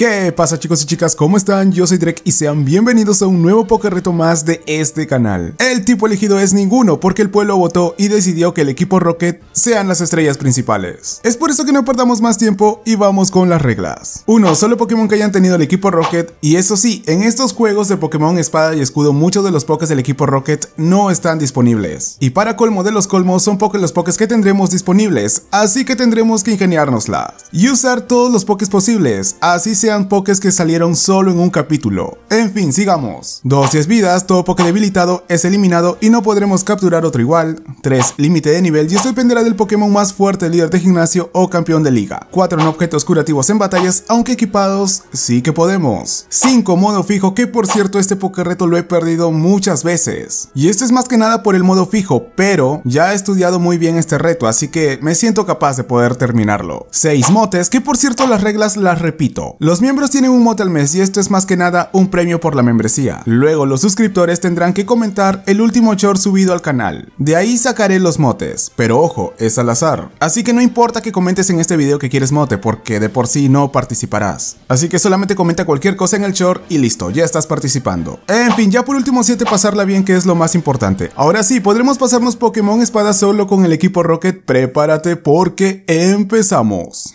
¿Qué pasa chicos y chicas? ¿Cómo están? Yo soy Drek y sean bienvenidos a un nuevo poker reto más de este canal. El tipo elegido es ninguno porque el pueblo votó y decidió que el equipo Rocket sean las estrellas principales. Es por eso que no perdamos más tiempo y vamos con las reglas. Uno, Solo Pokémon que hayan tenido el equipo Rocket y eso sí, en estos juegos de Pokémon Espada y Escudo muchos de los pokés del equipo Rocket no están disponibles. Y para colmo de los colmos son pocos los pokés que tendremos disponibles, así que tendremos que ingeniárnoslas. Y usar todos los pokés posibles, así se han pokés que salieron solo en un capítulo. En fin, sigamos. 2 10 vidas, todo Poké debilitado es eliminado y no podremos capturar otro igual. 3 límite de nivel y esto dependerá del Pokémon más fuerte, líder de gimnasio o campeón de liga. 4 no objetos curativos en batallas, aunque equipados sí que podemos. 5 modo fijo, que por cierto este Poké reto lo he perdido muchas veces. Y esto es más que nada por el modo fijo, pero ya he estudiado muy bien este reto, así que me siento capaz de poder terminarlo. 6 motes, que por cierto las reglas las repito. Los miembros tienen un mote al mes y esto es más que nada un premio por la membresía. Luego los suscriptores tendrán que comentar el último short subido al canal. De ahí sacaré los motes, pero ojo, es al azar. Así que no importa que comentes en este video que quieres mote porque de por sí no participarás. Así que solamente comenta cualquier cosa en el short y listo, ya estás participando. En fin, ya por último 7 pasarla bien que es lo más importante. Ahora sí, podremos pasarnos Pokémon Espada solo con el equipo Rocket. Prepárate porque empezamos.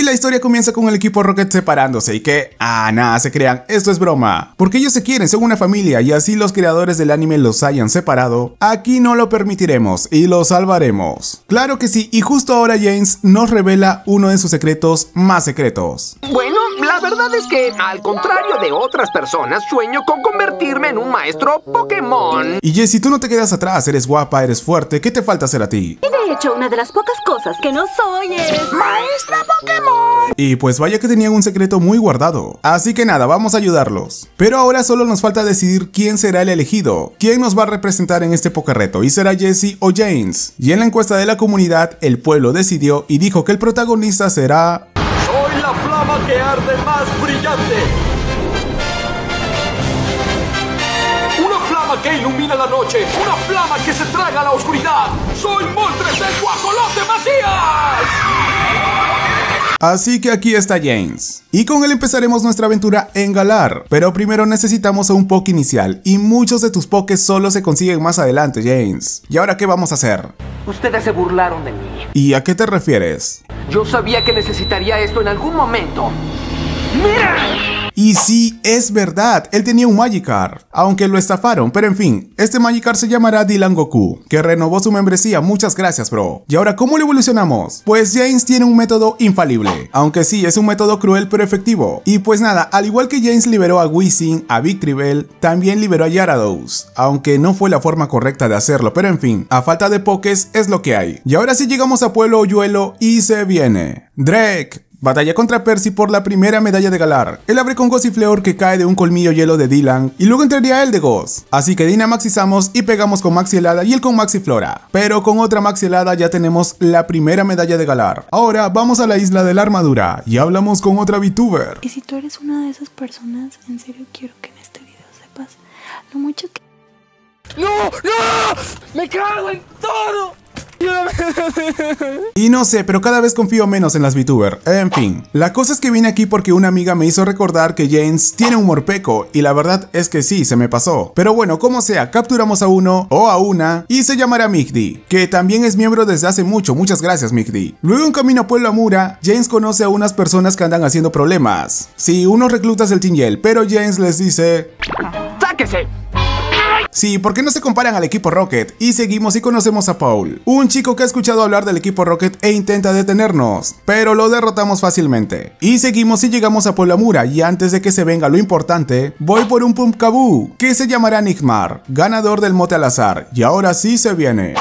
Y la historia comienza con el equipo Rocket separándose y que, ah, nada, se crean, esto es broma. Porque ellos se quieren, son una familia y así los creadores del anime los hayan separado, aquí no lo permitiremos y lo salvaremos. Claro que sí, y justo ahora James nos revela uno de sus secretos más secretos. Bueno, la verdad es que, al contrario de otras personas, sueño con convertirme en un maestro Pokémon. Y Jessie, tú no te quedas atrás, eres guapa, eres fuerte, ¿qué te falta hacer a ti? Y de hecho, una de las pocas cosas que no soy es... ¡Maestra Pokémon! Y pues vaya que tenían un secreto muy guardado. Así que nada, vamos a ayudarlos. Pero ahora solo nos falta decidir quién será el elegido, quién nos va a representar en este Pokerreto, y será Jesse o James. Y en la encuesta de la comunidad, el pueblo decidió y dijo que el protagonista será llama que arde más brillante. Una flama que ilumina la noche, una flama que se traga la oscuridad. Soy Montres del Guajolote Macías. Así que aquí está James. Y con él empezaremos nuestra aventura en Galar, pero primero necesitamos a un Poké inicial y muchos de tus Pokés solo se consiguen más adelante, James. ¿Y ahora qué vamos a hacer? Ustedes se burlaron de mí. ¿Y a qué te refieres? Yo sabía que necesitaría esto en algún momento. ¡Mira! Y sí, es verdad, él tenía un Magikar. aunque lo estafaron, pero en fin, este Magikar se llamará Dylan Goku, que renovó su membresía, muchas gracias bro. ¿Y ahora cómo lo evolucionamos? Pues James tiene un método infalible, aunque sí, es un método cruel pero efectivo. Y pues nada, al igual que James liberó a Wisin, a Victreebel, también liberó a Yarados, aunque no fue la forma correcta de hacerlo, pero en fin, a falta de pokés es lo que hay. Y ahora sí llegamos a Pueblo Oyuelo y se viene. Drake, Batalla contra Percy por la primera medalla de Galar. Él abre con Gossifleur que cae de un colmillo hielo de Dylan y luego entraría el de Goss. Así que dinamaxizamos y pegamos con Maxi Helada y él con Maxi Flora. Pero con otra Maxi Helada ya tenemos la primera medalla de Galar. Ahora vamos a la isla de la armadura y hablamos con otra VTuber. Y si tú eres una de esas personas, en serio quiero que en este video sepas lo mucho que... ¡No! ¡No! ¡Me cago en todo! Y no sé, pero cada vez confío menos en las VTuber. En fin, la cosa es que vine aquí porque una amiga me hizo recordar que James tiene un morpeco y la verdad es que sí, se me pasó. Pero bueno, como sea, capturamos a uno o a una y se llamará Migdi que también es miembro desde hace mucho, muchas gracias Migdi Luego en camino a Pueblo Amura, James conoce a unas personas que andan haciendo problemas. Sí, uno reclutas del Tingel, pero James les dice... ¡Sáquese! Sí, porque no se comparan al equipo Rocket? Y seguimos y conocemos a Paul, un chico que ha escuchado hablar del equipo Rocket e intenta detenernos, pero lo derrotamos fácilmente. Y seguimos y llegamos a mura y antes de que se venga lo importante, voy por un Pumpkaboo, que se llamará Nigmar, ganador del mote al azar, y ahora sí se viene.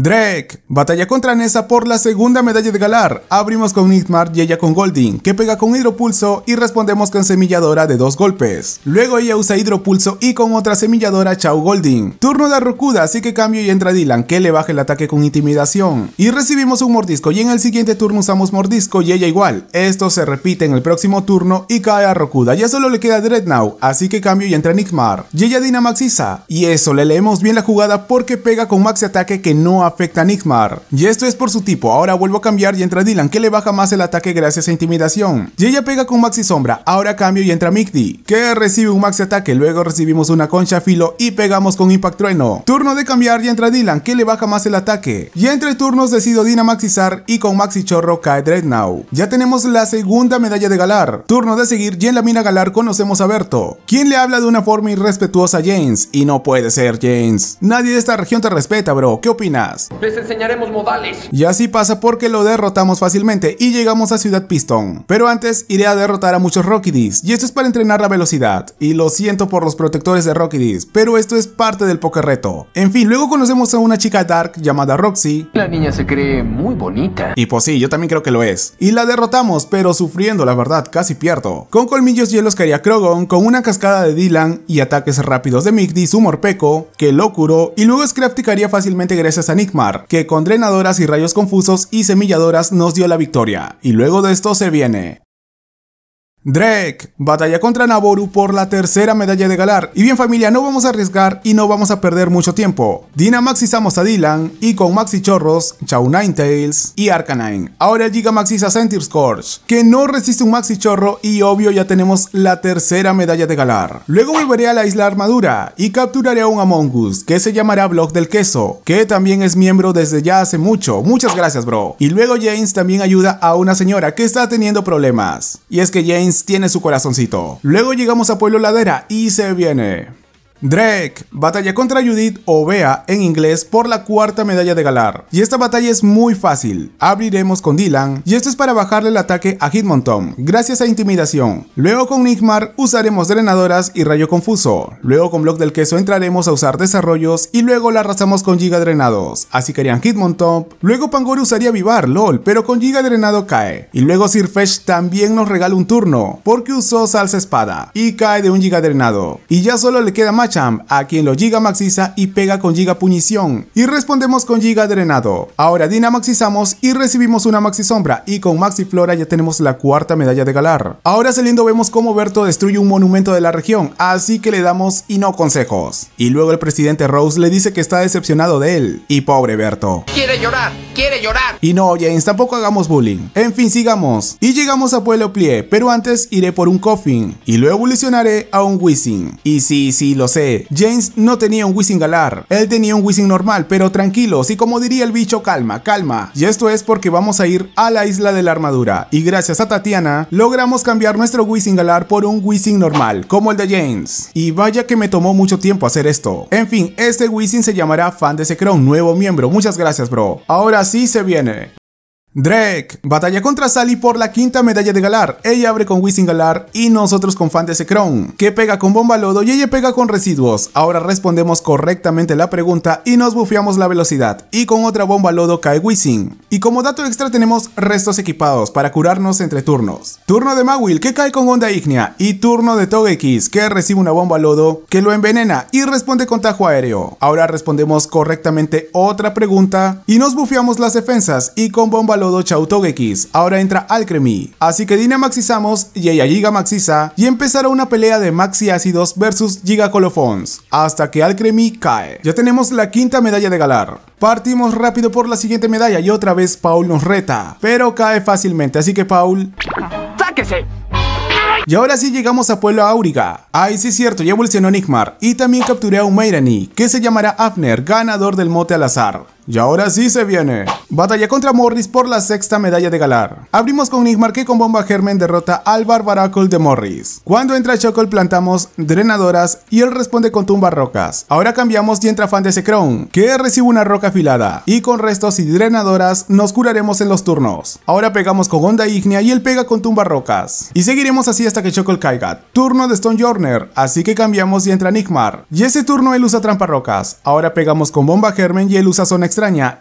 Drake batalla contra Nessa por la segunda medalla de Galar. Abrimos con Nightmare y ella con Golding, que pega con Hidropulso y respondemos con Semilladora de dos golpes. Luego ella usa Hidropulso y con otra Semilladora Chao Golding. Turno de Rokuda, así que cambio y entra Dylan, que le baja el ataque con Intimidación. Y recibimos un Mordisco y en el siguiente turno usamos Mordisco y ella igual. Esto se repite en el próximo turno y cae a Rokuda. Ya solo le queda Dreadnought, así que cambio y entra Nixmar, Y ella Dynamaxiza. Y eso, le leemos bien la jugada porque pega con Maxi Ataque que no ha afecta a Nixmar Y esto es por su tipo, ahora vuelvo a cambiar y entra Dylan que le baja más el ataque gracias a intimidación. Y ella pega con Maxi Sombra, ahora cambio y entra Migdi que recibe un Maxi ataque, luego recibimos una concha filo y pegamos con Impact Trueno. Turno de cambiar y entra Dylan que le baja más el ataque. Y entre turnos decido Dinamaxizar y con Maxi Chorro cae Dreadnought. Ya tenemos la segunda medalla de Galar. Turno de seguir y en la mina Galar conocemos a Berto, quien le habla de una forma irrespetuosa a James. Y no puede ser James. Nadie de esta región te respeta bro, ¿qué opinas? Les enseñaremos modales. Y así pasa porque lo derrotamos fácilmente y llegamos a Ciudad Piston Pero antes iré a derrotar a muchos Rockidis y esto es para entrenar la velocidad. Y lo siento por los protectores de Rockidis, pero esto es parte del poker reto. En fin, luego conocemos a una chica dark llamada Roxy. La niña se cree muy bonita. Y pues sí, yo también creo que lo es. Y la derrotamos, pero sufriendo la verdad, casi pierdo. Con colmillos hielos que haría Krogon, con una cascada de Dylan y ataques rápidos de Migdi, su Morpeco, que lo y luego Scrafty fácilmente gracias a Nickmar, que con drenadoras y rayos confusos y semilladoras nos dio la victoria. Y luego de esto se viene Drake batalla contra Naboru por la tercera medalla de Galar. Y bien familia, no vamos a arriesgar y no vamos a perder mucho tiempo. Dinamaxizamos a Dylan y con Maxi Chorros, Chau Ninetales y Arcanine. Ahora llega Maxis a Sentir Scorch, que no resiste un Maxi Chorro y obvio ya tenemos la tercera medalla de Galar. Luego volveré a la isla Armadura y capturaré a un Among Us que se llamará Block del Queso, que también es miembro desde ya hace mucho. Muchas gracias bro. Y luego James también ayuda a una señora que está teniendo problemas. Y es que James tiene su corazoncito. Luego llegamos a Pueblo Ladera y se viene. Drake batalla contra Judith o Bea en inglés por la cuarta medalla de Galar. Y esta batalla es muy fácil, abriremos con Dylan y esto es para bajarle el ataque a Hitmontom gracias a intimidación. Luego con Nigmar usaremos drenadoras y rayo confuso. Luego con Block del Queso entraremos a usar desarrollos y luego la arrasamos con Giga Drenados, así que harían Luego Pangoro usaría Vivar, lol, pero con Giga Drenado cae. Y luego Sirfetch también nos regala un turno porque usó Salsa Espada y cae de un Giga Drenado. Y ya solo le queda más champ, a quien lo Giga Maxiza y pega con Giga punición, Y respondemos con Giga Drenado. Ahora Dinamaxizamos y recibimos una Maxi Sombra. Y con Maxi Flora ya tenemos la cuarta medalla de Galar. Ahora saliendo vemos cómo Berto destruye un monumento de la región, así que le damos y no consejos. Y luego el presidente Rose le dice que está decepcionado de él. Y pobre Berto. Quiere llorar, quiere llorar. Y no, James, tampoco hagamos bullying. En fin, sigamos. Y llegamos a Pueblo Plie, pero antes iré por un coffin. Y luego evolucionaré a un Wizzing. Y sí, sí, lo sé James no tenía un Wisin Galar, él tenía un Wisin normal, pero tranquilos y como diría el bicho, calma, calma. Y esto es porque vamos a ir a la isla de la armadura y gracias a Tatiana logramos cambiar nuestro Wisin Galar por un Wisin normal, como el de James. Y vaya que me tomó mucho tiempo hacer esto. En fin, este Wisin se llamará Fan de un nuevo miembro. Muchas gracias, bro. Ahora sí se viene. Drake batalla contra Sally por la quinta medalla de Galar. Ella abre con Wisin Galar y nosotros con de que pega con Bomba Lodo y ella pega con Residuos. Ahora respondemos correctamente la pregunta y nos bufiamos la velocidad. Y con otra Bomba Lodo cae Wisin. Y como dato extra tenemos restos equipados para curarnos entre turnos. Turno de Mawil que cae con Onda Ignea y turno de Togekiss que recibe una Bomba Lodo que lo envenena y responde con Tajo Aéreo. Ahora respondemos correctamente otra pregunta y nos bufeamos las defensas y con Bomba Lodo autogex. ahora entra alcremi. Así que dinamaxizamos y ella Giga Maxiza y empezará una pelea de Maxi Ácidos versus Giga Colofons, hasta que alcremi cae. Ya tenemos la quinta medalla de Galar. Partimos rápido por la siguiente medalla y otra vez Paul nos reta, pero cae fácilmente, así que Paul... ¡Sáquese! Y ahora sí llegamos a Pueblo Auriga. Ay sí es cierto, ya evolucionó Nigmar y también capturé a un que se llamará Afner, ganador del mote al azar. Y ahora sí se viene. Batalla contra Morris por la sexta medalla de Galar. Abrimos con Nigmar que con bomba germen derrota al Barbaracol de Morris. Cuando entra Chocol plantamos drenadoras y él responde con tumba rocas. Ahora cambiamos y entra fan de que recibe una roca afilada. Y con restos y drenadoras nos curaremos en los turnos. Ahora pegamos con onda ignia y él pega con tumba rocas. Y seguiremos así hasta que Chocol caiga. Turno de Stone Jorner, así que cambiamos y entra Nigmar. Y ese turno él usa trampa rocas. Ahora pegamos con bomba germen y él usa Son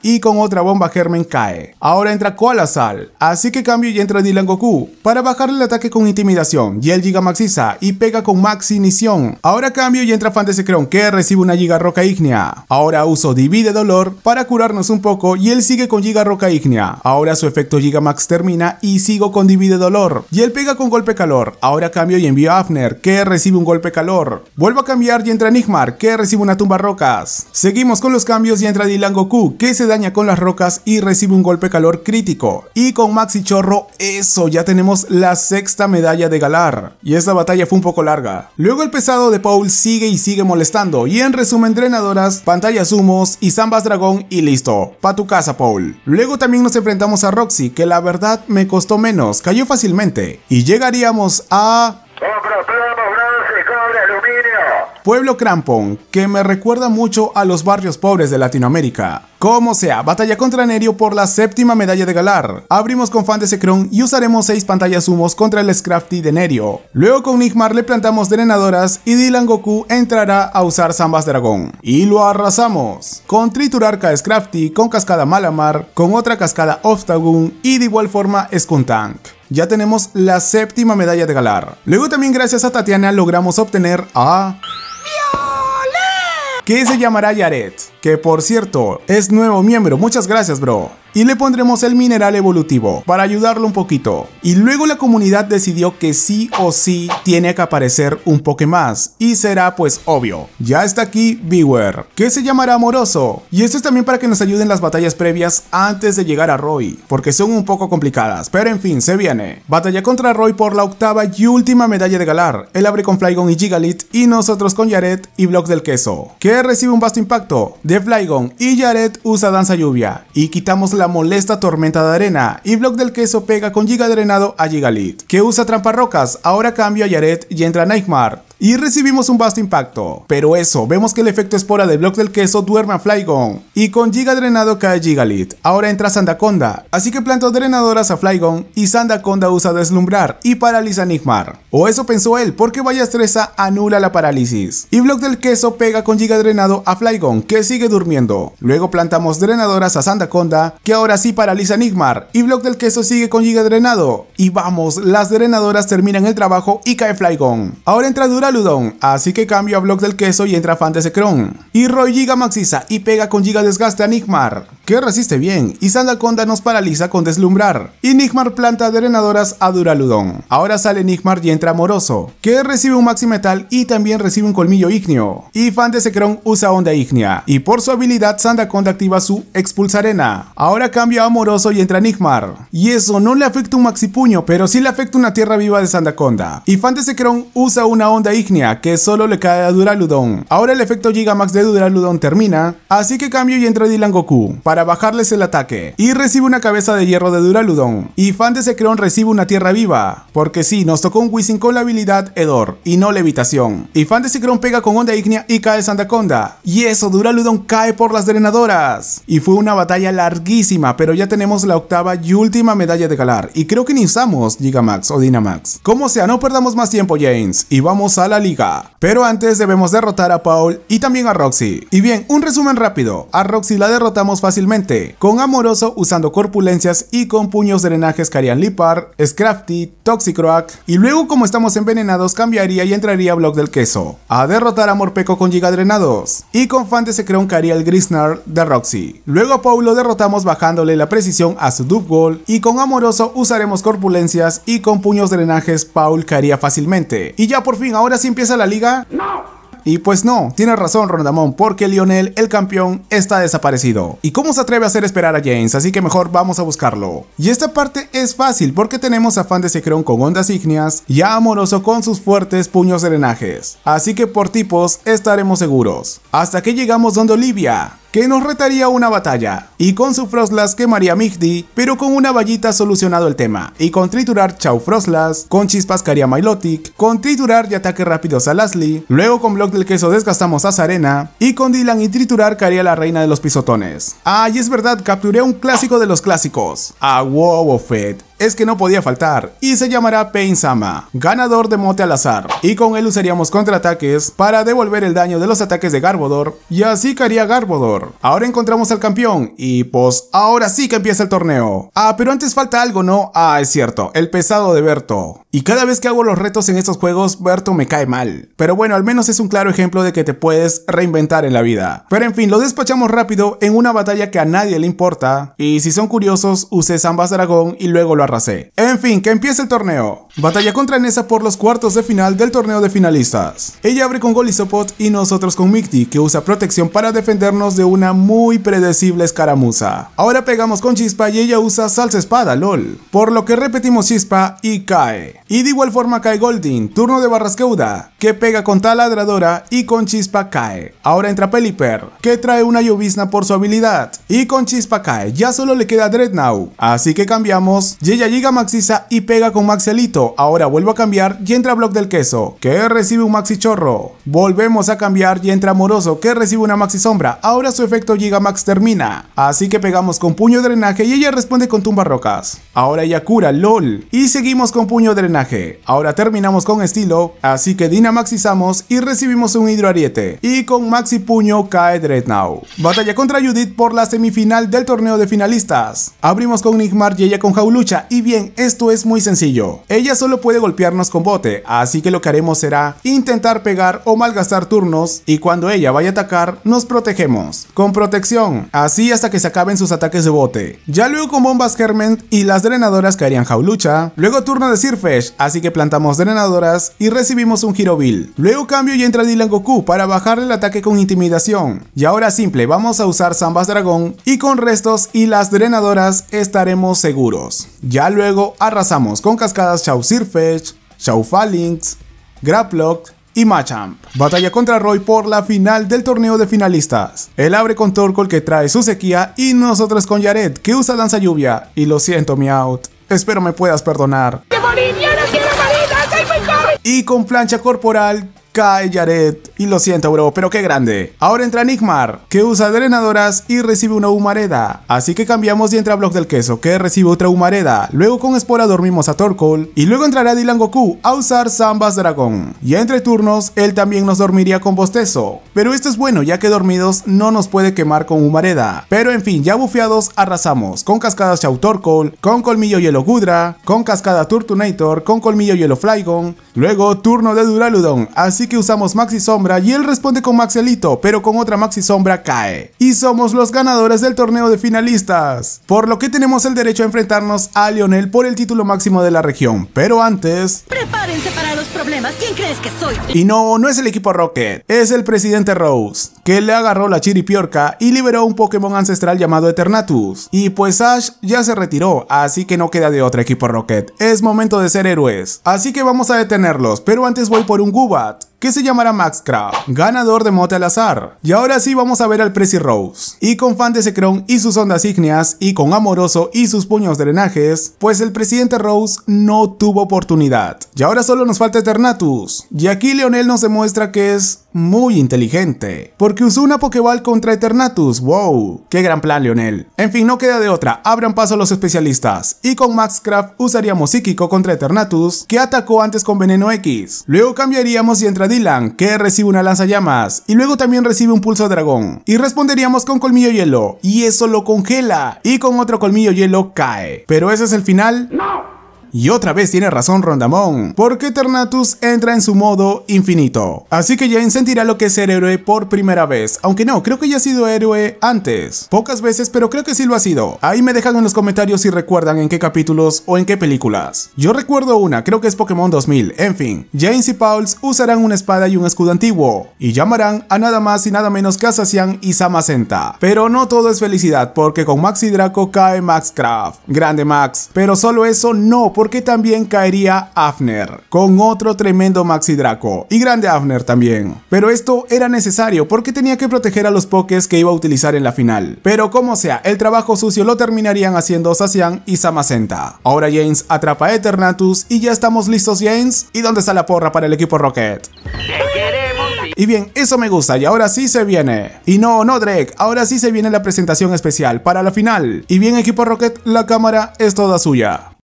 y con otra bomba Germen cae. Ahora entra Colasal, así que cambio y entra Dylan Goku para bajarle el ataque con intimidación y el llega Maxiza y pega con max inisión Ahora cambio y entra de secreón que recibe una Giga Roca Ignea. Ahora uso Divide Dolor para curarnos un poco y él sigue con Giga Roca Ignea. Ahora su efecto Giga Max termina y sigo con Divide Dolor y él pega con Golpe Calor. Ahora cambio y envío a Afner que recibe un Golpe Calor. Vuelvo a cambiar y entra Nigmar que recibe una Tumba Rocas. Seguimos con los cambios y entra Dylan Goku que se daña con las rocas y recibe un golpe calor crítico. Y con Maxi Chorro, eso, ya tenemos la sexta medalla de Galar. Y esta batalla fue un poco larga. Luego el pesado de Paul sigue y sigue molestando. Y en resumen, entrenadoras pantallas humos y zambas dragón y listo. Pa' tu casa, Paul. Luego también nos enfrentamos a Roxy, que la verdad me costó menos, cayó fácilmente. Y llegaríamos a... Pueblo crampon, que me recuerda mucho a los barrios pobres de Latinoamérica. Como sea, batalla contra Nerio por la séptima medalla de Galar. Abrimos con Fan de y usaremos 6 pantallas humos contra el Scrafty de Nerio. Luego con Nigmar le plantamos drenadoras y Dylan Goku entrará a usar Zambas Dragón. Y lo arrasamos. Con Triturarca Scrafty, con Cascada Malamar, con otra Cascada Oftagun y de igual forma Skuntank ya tenemos la séptima medalla de Galar. Luego también gracias a Tatiana logramos obtener a que se llamará Yaret, que por cierto es nuevo miembro. Muchas gracias, bro y le pondremos el mineral evolutivo para ayudarlo un poquito. Y luego la comunidad decidió que sí o sí tiene que aparecer un poquito más y será pues obvio. Ya está aquí Beware, que se llamará Amoroso. Y esto es también para que nos ayuden las batallas previas antes de llegar a Roy, porque son un poco complicadas, pero en fin, se viene. Batalla contra Roy por la octava y última medalla de Galar. Él abre con Flygon y Gigalit y nosotros con Yaret y Block del Queso, que recibe un vasto impacto de Flygon y Yaret usa Danza Lluvia y quitamos la molesta tormenta de arena y Block del Queso pega con Giga Drenado a Gigalit, que usa Rocas ahora cambio a Yaret y entra Nightmare, y recibimos un vasto impacto. Pero eso, vemos que el efecto espora de Block del queso duerme a Flygon y con Giga Drenado cae Gigalit. Ahora entra Sandaconda, así que planta drenadoras a Flygon y Sandaconda usa Deslumbrar y paraliza a Nigmar. O eso pensó él, porque vaya estresa anula la parálisis. Y Block del Queso pega con Giga Drenado a Flygon, que sigue durmiendo. Luego plantamos drenadoras a Sandaconda, que ahora sí paraliza a Nigmar. Y Block del Queso sigue con Giga Drenado. Y vamos, las drenadoras terminan el trabajo y cae Flygon. Ahora entra Dura Saludón. así que cambio a Block del Queso y entra de Cron. Y Roy Giga Maxisa y pega con Giga Desgaste a Nigmar que resiste bien y Sandaconda nos paraliza con deslumbrar. Y Nigmar planta drenadoras a Duraludon. Ahora sale Nigmar y entra Moroso, que recibe un Maxi Metal y también recibe un Colmillo Ignio. Y Fan de usa Onda Ignea. Y por su habilidad Sandaconda activa su Expulsarena. Ahora cambia a Moroso y entra Nigmar. Y eso no le afecta un Maxi Puño, pero sí le afecta una Tierra Viva de Sandaconda. Y Fan de usa una Onda Ignea que solo le cae a Duraludon. Ahora el efecto Gigamax de Duraludon termina, así que cambio y entra Dylan Goku bajarles el ataque. Y recibe una cabeza de hierro de Duraludon. Y Fan de recibe una tierra viva. Porque si nos tocó un Wisin con la habilidad Edor y no levitación. Y Fan de pega con Onda Ignia y cae Sandaconda. Y eso, Duraludon cae por las drenadoras. Y fue una batalla larguísima, pero ya tenemos la octava y última medalla de Galar. Y creo que ni usamos Gigamax o Dynamax. Como sea, no perdamos más tiempo, James. Y vamos a la liga. Pero antes debemos derrotar a Paul y también a Roxy. Y bien, un resumen rápido. A Roxy la derrotamos fácilmente con Amoroso usando corpulencias y con puños drenajes Carian Lipar, Scrafty, Toxicroak, y luego como estamos envenenados cambiaría y entraría Block del Queso, a derrotar a Morpeco con Giga Drenados, y con Fante se crea un el Grisnar de Roxy. Luego a Paul lo derrotamos bajándole la precisión a su Dub y con Amoroso usaremos corpulencias y con puños drenajes Paul caería fácilmente. Y ya por fin, ahora sí empieza la liga. No. Y pues no, tiene razón Rondamón, porque Lionel, el campeón, está desaparecido. ¿Y cómo se atreve a hacer esperar a James? Así que mejor vamos a buscarlo. Y esta parte es fácil porque tenemos a Fan de secrón con ondas ígneas y a Amoroso con sus fuertes puños drenajes. Así que por tipos estaremos seguros. Hasta que llegamos donde Olivia que nos retaría una batalla, y con su Froslas quemaría Migdi, pero con una vallita solucionado el tema, y con triturar Chau Froslas, con chispas caría Milotic, con triturar y ataque rápido a Lasli, luego con Block del Queso desgastamos a Sarena, y con Dylan y triturar caría la reina de los pisotones. Ah, y es verdad, capturé un clásico de los clásicos, a Wow of it es que no podía faltar y se llamará Pain Sama, ganador de mote al azar y con él usaríamos contraataques para devolver el daño de los ataques de Garbodor y así caería Garbodor. Ahora encontramos al campeón y pues ahora sí que empieza el torneo. Ah, pero antes falta algo, ¿no? Ah, es cierto, el pesado de Berto. Y cada vez que hago los retos en estos juegos, Berto me cae mal. Pero bueno, al menos es un claro ejemplo de que te puedes reinventar en la vida. Pero en fin, lo despachamos rápido en una batalla que a nadie le importa. Y si son curiosos, usé Zambas Dragón y luego lo arrasé. En fin, que empiece el torneo. Batalla contra Nessa por los cuartos de final del torneo de finalistas. Ella abre con Golisopot y nosotros con Micti, que usa protección para defendernos de una muy predecible escaramuza. Ahora pegamos con Chispa y ella usa Salsa Espada, lol. Por lo que repetimos Chispa y cae. Y de igual forma cae Goldin, turno de Barrasqueuda, que pega con Taladradora y con Chispa cae. Ahora entra Peliper. que trae una llovizna por su habilidad. Y con Chispa cae, ya solo le queda Dreadnought. Así que cambiamos, y ella llega a Maxisa y pega con Maxelito ahora vuelvo a cambiar y entra Block del queso, que recibe un maxi chorro. Volvemos a cambiar y entra amoroso que recibe una maxi sombra, ahora su efecto max termina. Así que pegamos con puño drenaje y ella responde con tumba rocas. Ahora ella cura, lol. Y seguimos con puño drenaje. Ahora terminamos con estilo, así que dinamaxizamos y recibimos un hidroariete. Y con maxi puño cae Dreadnought. Batalla contra Judith por la semifinal del torneo de finalistas. Abrimos con Nigmar y ella con Jaulucha. Y bien, esto es muy sencillo. Ella solo puede golpearnos con bote, así que lo que haremos será intentar pegar o malgastar turnos y cuando ella vaya a atacar nos protegemos. Con protección, así hasta que se acaben sus ataques de bote. Ya luego con bombas germen y las drenadoras caerían Jaulucha. Luego turno de Sirfesh, así que plantamos drenadoras y recibimos un Girovil. Luego cambio y entra Dylan Goku para bajar el ataque con intimidación. Y ahora simple, vamos a usar Zambas Dragón y con restos y las drenadoras estaremos seguros. Ya luego arrasamos con cascadas Chao Sirfetch, Shaufalinks Graplock y Machamp. Batalla contra Roy por la final del torneo de finalistas. Él abre con Torkoal que trae su sequía y nosotros con Yaret que usa lanza lluvia. Y lo siento, out. Espero me puedas perdonar. Y con plancha corporal Sky, Jared. Y lo siento, bro, pero qué grande. Ahora entra Nigmar, que usa drenadoras y recibe una humareda. Así que cambiamos y entra Block del Queso, que recibe otra humareda. Luego con Espora dormimos a Torkoal. Y luego entrará Dylan Goku a usar Zambas Dragón. Y entre turnos, él también nos dormiría con Bostezo. Pero esto es bueno, ya que dormidos no nos puede quemar con humareda. Pero en fin, ya bufeados arrasamos. Con Cascadas Chau Torkoal, con Colmillo Hielo Gudra, con Cascada Turtunator, con Colmillo Hielo Flygon. Luego turno de Duraludon. Así que usamos Maxi Sombra y él responde con Maxelito, pero con otra Maxi Sombra cae. Y somos los ganadores del torneo de finalistas, por lo que tenemos el derecho a enfrentarnos a Lionel por el título máximo de la región. Pero antes... Prepárense para los problemas, ¿quién crees que soy? Y no, no es el equipo Rocket, es el presidente Rose, que le agarró la chiripiorca y liberó un Pokémon ancestral llamado Eternatus. Y pues Ash ya se retiró, así que no queda de otro equipo Rocket. Es momento de ser héroes, así que vamos a detenerlos, pero antes voy por un Gubat que se llamará Maxcraft, ganador de mote al azar. Y ahora sí vamos a ver al Prezi Rose. Y con fan de Secron y sus ondas ígneas, y con Amoroso y sus puños drenajes, pues el presidente Rose no tuvo oportunidad. Y ahora solo nos falta Eternatus. Y aquí Leonel nos demuestra que es muy inteligente, porque usó una Pokéball contra Eternatus, wow, qué gran plan Leonel. En fin, no queda de otra, abran paso los especialistas, y con Maxcraft usaríamos Psíquico contra Eternatus, que atacó antes con Veneno X. Luego cambiaríamos y entraríamos Dylan, que recibe una lanza llamas, y luego también recibe un pulso dragón. Y responderíamos con colmillo hielo, y eso lo congela, y con otro colmillo hielo cae. Pero ese es el final. No. Y otra vez tiene razón Rondamón, porque Ternatus entra en su modo infinito. Así que Jane sentirá lo que es ser héroe por primera vez, aunque no, creo que ya ha sido héroe antes. Pocas veces, pero creo que sí lo ha sido. Ahí me dejan en los comentarios si recuerdan en qué capítulos o en qué películas. Yo recuerdo una, creo que es Pokémon 2000, en fin. James y Pauls usarán una espada y un escudo antiguo, y llamarán a nada más y nada menos que Asasian y Samacenta. Pero no todo es felicidad, porque con Max y Draco cae Max Craft. Grande Max, pero solo eso no, porque que también caería Afner con otro tremendo Maxi Draco y grande Afner también. Pero esto era necesario porque tenía que proteger a los Pokés que iba a utilizar en la final. Pero como sea, el trabajo sucio lo terminarían haciendo Sacian y Samacenta. Ahora James atrapa a Eternatus y ya estamos listos James. ¿Y dónde está la porra para el equipo Rocket? Y bien, eso me gusta y ahora sí se viene. Y no, no Drake, ahora sí se viene la presentación especial para la final. Y bien equipo Rocket, la cámara es toda suya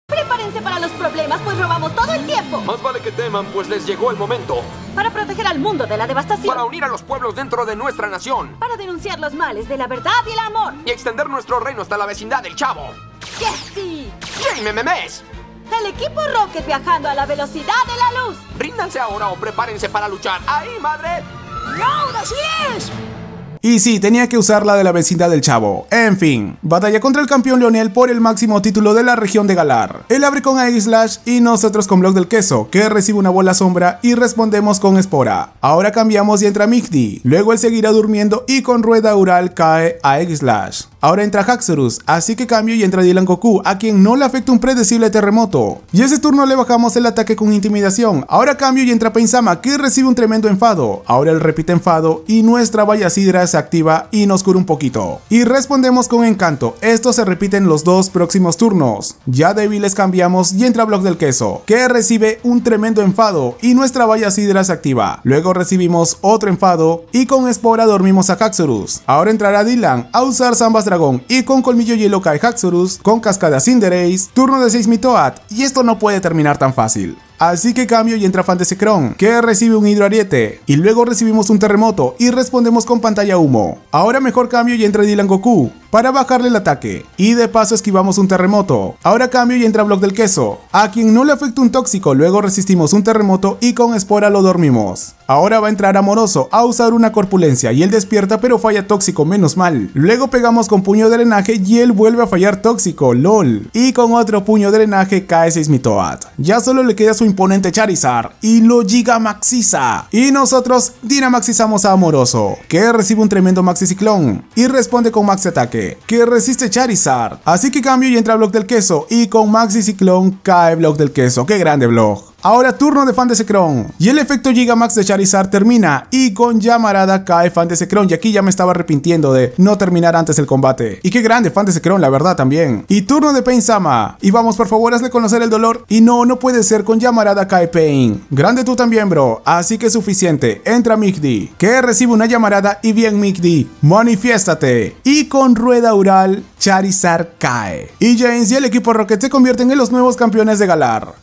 pues robamos todo el tiempo. Más vale que teman, pues les llegó el momento. Para proteger al mundo de la devastación. Para unir a los pueblos dentro de nuestra nación. Para denunciar los males de la verdad y el amor. Y extender nuestro reino hasta la vecindad del Chavo. ¡Yes, sí! Memes! El equipo Rocket viajando a la velocidad de la luz. Ríndanse ahora o prepárense para luchar. ¡Ahí, madre! ¡No, así es! Y sí, tenía que usar la de la vecindad del Chavo. En fin, batalla contra el campeón Leonel por el máximo título de la región de Galar. Él abre con Aegislash y nosotros con Block del Queso, que recibe una bola sombra y respondemos con Espora. Ahora cambiamos y entra Migdi. Luego él seguirá durmiendo y con Rueda Ural cae a Ahora entra Haxorus, así que cambio y entra Dylan Goku, a quien no le afecta un predecible terremoto. Y ese turno le bajamos el ataque con intimidación. Ahora cambio y entra Painsama, que recibe un tremendo enfado. Ahora él repite enfado y nuestra Valla Sidra se activa y nos cura un poquito. Y respondemos con encanto, esto se repite en los dos próximos turnos. Ya débiles cambiamos y entra Block del Queso, que recibe un tremendo enfado y nuestra Valla Sidra se activa. Luego recibimos otro enfado y con Espora dormimos a Haxorus. Ahora entrará Dylan a usar Zambas y con Colmillo Hielo Kai Haxorus, con Cascada Cinderace, turno de 6 Mitoat y esto no puede terminar tan fácil. Así que cambio y entra Fantasy que recibe un hidroariete. Y luego recibimos un terremoto y respondemos con pantalla humo. Ahora mejor cambio y entra Dylan Goku, para bajarle el ataque. Y de paso esquivamos un terremoto. Ahora cambio y entra Block del Queso. A quien no le afecta un tóxico, luego resistimos un terremoto y con Espora lo dormimos. Ahora va a entrar Amoroso a usar una corpulencia y él despierta pero falla tóxico, menos mal. Luego pegamos con puño de drenaje y él vuelve a fallar tóxico, lol. Y con otro puño de drenaje cae Seismitoad. Ya solo le queda su imponente Charizard y lo Giga Maxiza. Y nosotros Dinamaxizamos a Amoroso, que recibe un tremendo Maxi y responde con Maxi Ataque que resiste Charizard. Así que cambio y entra Block del Queso, y con Maxi Ciclón cae Block del Queso. ¡Qué grande Block! Ahora turno de fan de Secrón. Y el efecto Gigamax de Charizard termina. Y con llamarada cae fan Secrón. Y aquí ya me estaba arrepintiendo de no terminar antes el combate. Y qué grande de Secrón, la verdad también. Y turno de Pain Sama. Y vamos, por favor, hazle conocer el dolor. Y no, no puede ser con llamarada cae Pain. Grande tú también, bro. Así que suficiente. Entra Migdi Que recibe una llamarada. Y bien, Migdi Manifiéstate. Y con rueda oral, Charizard cae. Y James y el equipo Rocket se convierten en los nuevos campeones de Galar.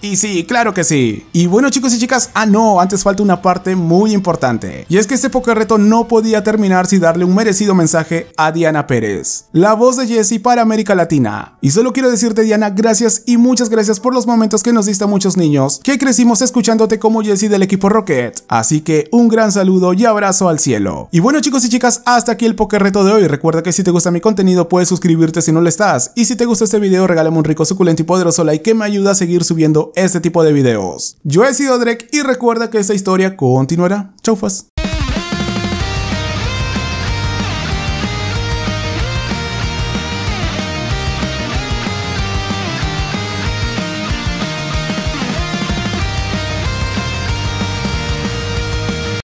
Y sí, claro que sí. Y bueno chicos y chicas, ah no, antes falta una parte muy importante. Y es que este Poker Reto no podía terminar sin darle un merecido mensaje a Diana Pérez. La voz de Jessie para América Latina. Y solo quiero decirte Diana, gracias y muchas gracias por los momentos que nos diste a muchos niños, que crecimos escuchándote como Jessie del equipo Rocket. Así que un gran saludo y abrazo al cielo. Y bueno chicos y chicas, hasta aquí el Poker Reto de hoy. Recuerda que si te gusta mi contenido puedes suscribirte si no lo estás. Y si te gusta este video regálame un rico, suculento y poderoso like que me ayuda a seguir subiendo este tipo de videos. Yo he sido Drake y recuerda que esta historia continuará. Chaufas.